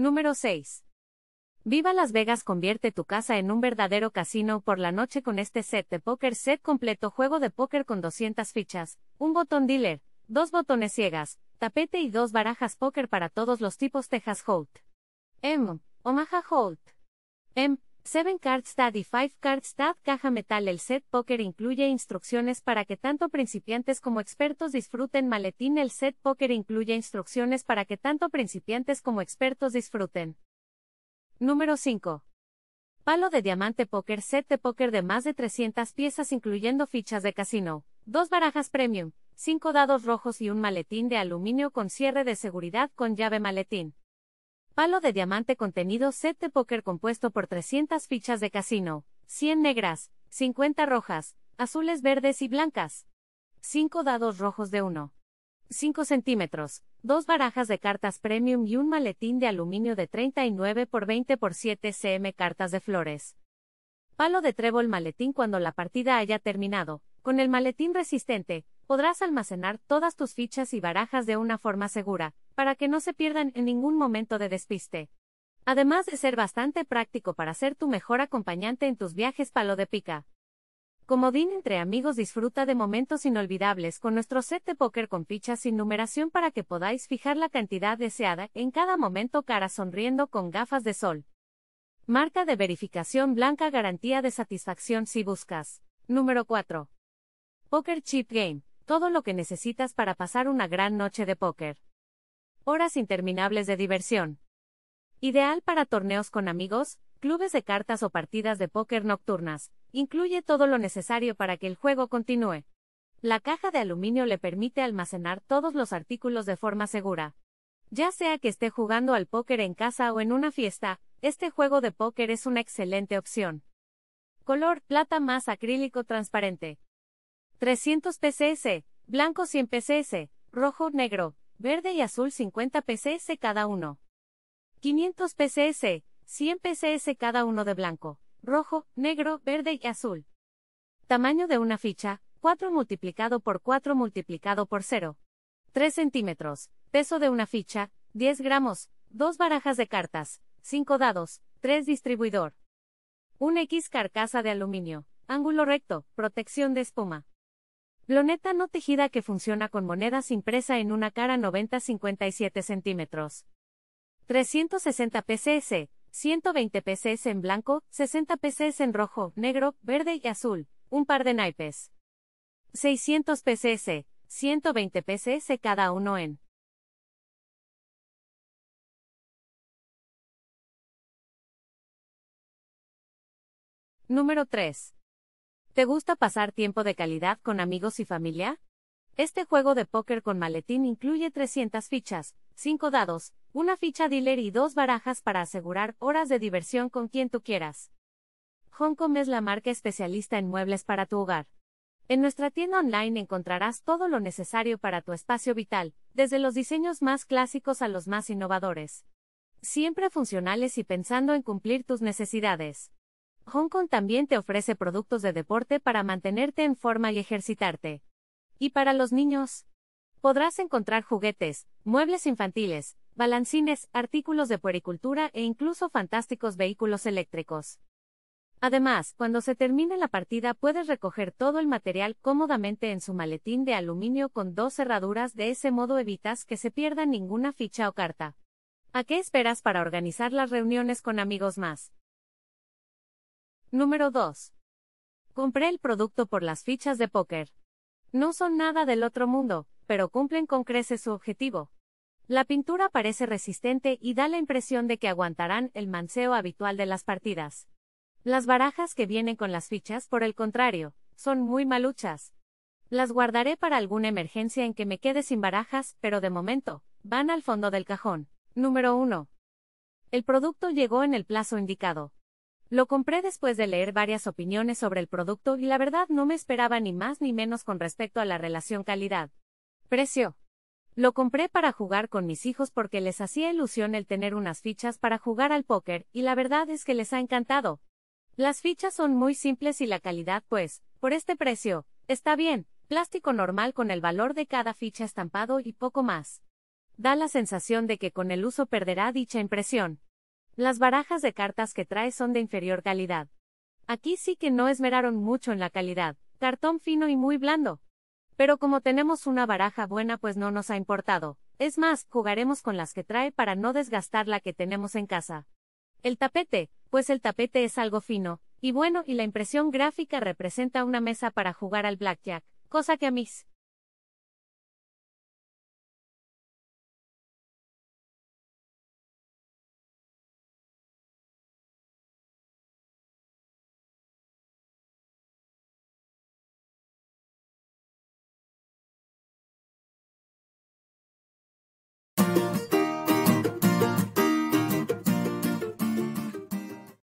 Número 6. Viva Las Vegas convierte tu casa en un verdadero casino por la noche con este set de póker set completo juego de póker con 200 fichas, un botón dealer, dos botones ciegas, tapete y dos barajas póker para todos los tipos Texas Holt. M. Omaha Holt. M. 7 Card Stat y 5 Card Stat Caja Metal El set Poker incluye instrucciones para que tanto principiantes como expertos disfruten Maletín El set Poker incluye instrucciones para que tanto principiantes como expertos disfruten. Número 5. Palo de diamante Poker Set de póker de más de 300 piezas incluyendo fichas de casino, dos barajas premium, cinco dados rojos y un maletín de aluminio con cierre de seguridad con llave maletín. Palo de diamante contenido set de póker compuesto por 300 fichas de casino, 100 negras, 50 rojas, azules verdes y blancas. 5 dados rojos de 1. 5 centímetros, 2 barajas de cartas premium y un maletín de aluminio de 39 x 20 x 7 cm cartas de flores. Palo de trébol maletín cuando la partida haya terminado. Con el maletín resistente, podrás almacenar todas tus fichas y barajas de una forma segura, para que no se pierdan en ningún momento de despiste. Además de ser bastante práctico para ser tu mejor acompañante en tus viajes palo de pica. Comodín entre amigos disfruta de momentos inolvidables con nuestro set de póker con fichas sin numeración para que podáis fijar la cantidad deseada en cada momento cara sonriendo con gafas de sol. Marca de verificación blanca garantía de satisfacción si buscas. Número 4. Poker Chip Game. Todo lo que necesitas para pasar una gran noche de póker horas interminables de diversión. Ideal para torneos con amigos, clubes de cartas o partidas de póker nocturnas, incluye todo lo necesario para que el juego continúe. La caja de aluminio le permite almacenar todos los artículos de forma segura. Ya sea que esté jugando al póker en casa o en una fiesta, este juego de póker es una excelente opción. Color plata más acrílico transparente. 300 PCS, blanco 100 PCS, rojo negro, verde y azul 50 PCS cada uno. 500 PCS, 100 PCS cada uno de blanco, rojo, negro, verde y azul. Tamaño de una ficha, 4 multiplicado por 4 multiplicado por 0. 3 centímetros. Peso de una ficha, 10 gramos, 2 barajas de cartas, 5 dados, 3 distribuidor. 1 X carcasa de aluminio, ángulo recto, protección de espuma. Loneta no tejida que funciona con monedas impresa en una cara 90-57 centímetros. 360 pcs, 120 pcs en blanco, 60 pcs en rojo, negro, verde y azul, un par de naipes. 600 pcs, 120 pcs cada uno en. Número 3. ¿Te gusta pasar tiempo de calidad con amigos y familia? Este juego de póker con maletín incluye 300 fichas, 5 dados, una ficha dealer y dos barajas para asegurar horas de diversión con quien tú quieras. Homecom es la marca especialista en muebles para tu hogar. En nuestra tienda online encontrarás todo lo necesario para tu espacio vital, desde los diseños más clásicos a los más innovadores. Siempre funcionales y pensando en cumplir tus necesidades. Hong Kong también te ofrece productos de deporte para mantenerte en forma y ejercitarte. Y para los niños, podrás encontrar juguetes, muebles infantiles, balancines, artículos de puericultura e incluso fantásticos vehículos eléctricos. Además, cuando se termine la partida puedes recoger todo el material cómodamente en su maletín de aluminio con dos cerraduras, de ese modo evitas que se pierda ninguna ficha o carta. ¿A qué esperas para organizar las reuniones con amigos más? Número 2. Compré el producto por las fichas de póker. No son nada del otro mundo, pero cumplen con creces su objetivo. La pintura parece resistente y da la impresión de que aguantarán el manceo habitual de las partidas. Las barajas que vienen con las fichas, por el contrario, son muy maluchas. Las guardaré para alguna emergencia en que me quede sin barajas, pero de momento, van al fondo del cajón. Número 1. El producto llegó en el plazo indicado. Lo compré después de leer varias opiniones sobre el producto y la verdad no me esperaba ni más ni menos con respecto a la relación calidad. Precio. Lo compré para jugar con mis hijos porque les hacía ilusión el tener unas fichas para jugar al póker y la verdad es que les ha encantado. Las fichas son muy simples y la calidad pues, por este precio, está bien, plástico normal con el valor de cada ficha estampado y poco más. Da la sensación de que con el uso perderá dicha impresión. Las barajas de cartas que trae son de inferior calidad. Aquí sí que no esmeraron mucho en la calidad, cartón fino y muy blando. Pero como tenemos una baraja buena pues no nos ha importado, es más, jugaremos con las que trae para no desgastar la que tenemos en casa. El tapete, pues el tapete es algo fino, y bueno, y la impresión gráfica representa una mesa para jugar al blackjack, cosa que a mis